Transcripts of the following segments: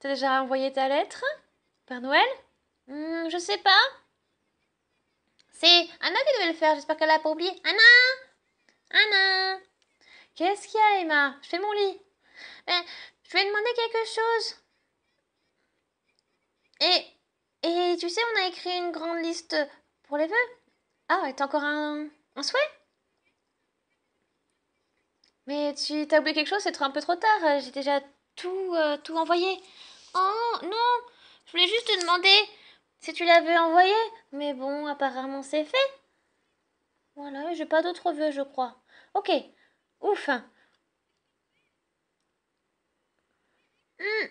T'as déjà envoyé ta lettre Père Noël hmm, Je sais pas. C'est Anna qui devait le faire, j'espère qu'elle a pas oublié. Anna Anna Qu'est-ce qu'il y a, Emma Je fais mon lit. Ben, je vais demander quelque chose. Et, et tu sais, on a écrit une grande liste pour les vœux. Ah, t'as encore un, un souhait mais tu t'as oublié quelque chose, c'est un peu trop tard. Euh, j'ai déjà tout, euh, tout envoyé. Oh non, je voulais juste te demander si tu l'avais envoyé. Mais bon, apparemment c'est fait. Voilà, j'ai pas d'autres vœux, je crois. Ok, ouf. Hmm.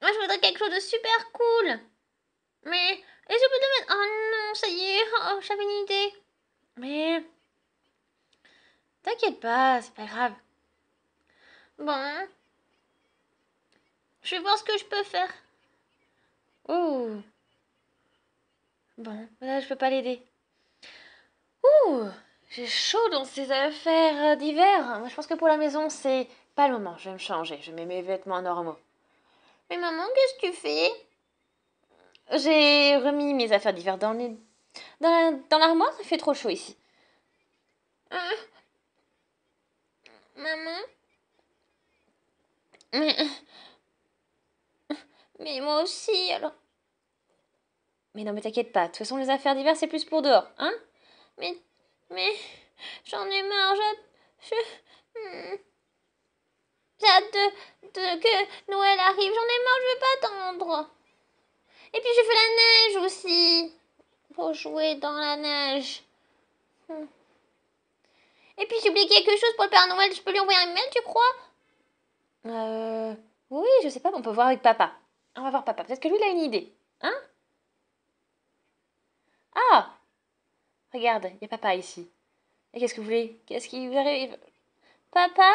Moi, je voudrais quelque chose de super cool. Mais et je peux te mettre Oh non, ça y est, oh, oh, j'avais une idée. Mais t'inquiète pas, c'est pas grave. Bon, je vais voir ce que je peux faire. Oh. Bon, là, je peux pas l'aider. Ouh, j'ai chaud dans ces affaires d'hiver. je pense que pour la maison, c'est pas le moment. Je vais me changer. Je mets mes vêtements normaux. Mais maman, qu'est-ce que tu fais J'ai remis mes affaires d'hiver dans les... dans l'armoire. Ça fait trop chaud ici. Euh. Maman. Mais moi aussi, alors. Mais non, mais t'inquiète pas. De toute façon, les affaires diverses c'est plus pour dehors, hein Mais. Mais. J'en ai marre, je. je... Hmm. J'ai de, de, que Noël arrive. J'en ai marre, je veux pas attendre. Et puis, j'ai fait la neige aussi. Pour jouer dans la neige. Hmm. Et puis, j'ai oublié quelque chose pour le Père Noël. Je peux lui envoyer un mail, tu crois Euh. Oui, je sais pas, on peut voir avec papa. On va voir papa. Peut-être que lui, il a une idée. Hein Ah Regarde, il y a papa ici. Et qu'est-ce que vous voulez Qu'est-ce qui vous arrive Papa,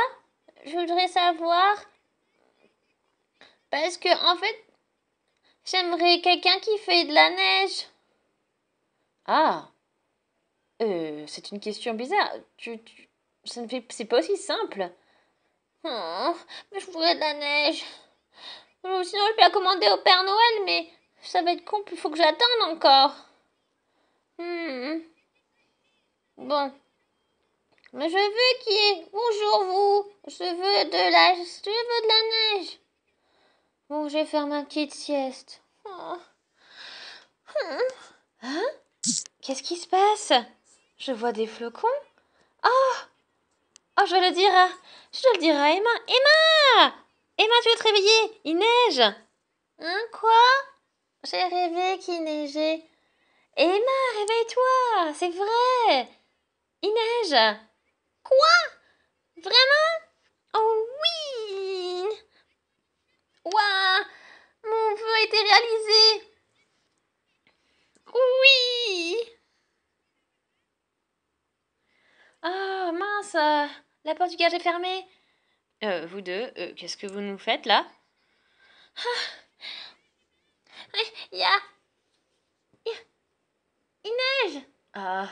je voudrais savoir. Parce que, en fait, j'aimerais quelqu'un qui fait de la neige. Ah euh, c'est une question bizarre. Tu, ne fait, c'est pas aussi simple. Hmm, mais je voudrais de la neige. Hum, sinon, je peux la commander au Père Noël, mais ça va être con, il faut que j'attende encore. Hum. Bon. Mais je veux qu'il y ait... Bonjour, vous. Je veux de la... veux de la neige. Bon, je vais faire ma petite sieste. Oh. Hum. Hein Qu'est-ce qui se passe Je vois des flocons. Oh Oh, je le dirai. Je le dirai à Emma. Emma Emma, tu es te réveiller Il neige Hein, quoi J'ai rêvé qu'il neigeait. Emma, réveille-toi C'est vrai Il neige Quoi Vraiment Oh oui Waouh Mon vœu a été réalisé Oui oh, mince La porte du garage est fermée euh, vous deux, euh, qu'est-ce que vous nous faites là ah. Il y a... Il neige Ah...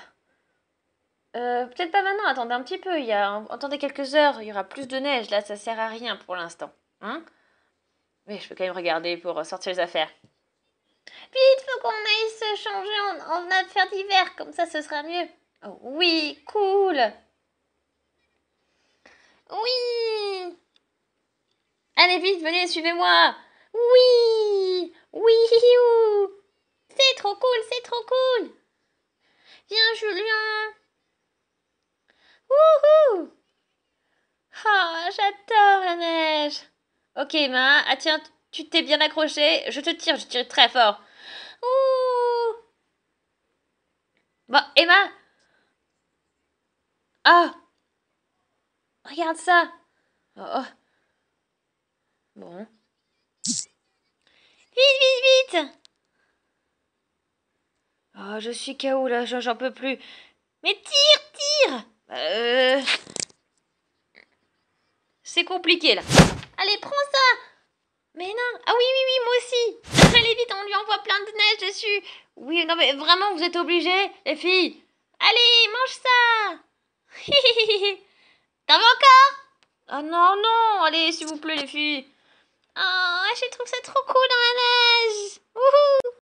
Euh, peut-être pas maintenant, attendez un petit peu, il y a... attendez quelques heures, il y aura plus de neige, là ça sert à rien pour l'instant. Hein Mais je peux quand même regarder pour sortir les affaires. Vite, faut qu'on aille se changer en, en affaires d'hiver, comme ça ce sera mieux. oui, cool Oui Allez vite, venez, suivez-moi Oui Oui C'est trop cool, c'est trop cool Viens, Julien Wouhou Oh, j'adore la neige Ok, Emma, ah tiens, tu t'es bien accroché, je te tire, je tire très fort. Bon, Emma Ah oh. Regarde ça oh. oh. Bon. Vite, vite, vite Oh, je suis KO là, j'en peux plus. Mais tire, tire euh. C'est compliqué là. Allez, prends ça Mais non Ah oui, oui, oui, moi aussi Allez vite, on lui envoie plein de neige dessus Oui, non mais vraiment, vous êtes obligés, les filles Allez, mange ça T'en veux encore Oh non, non Allez, s'il vous plaît, les filles Oh, je trouve ça trop cool dans la neige Wouhou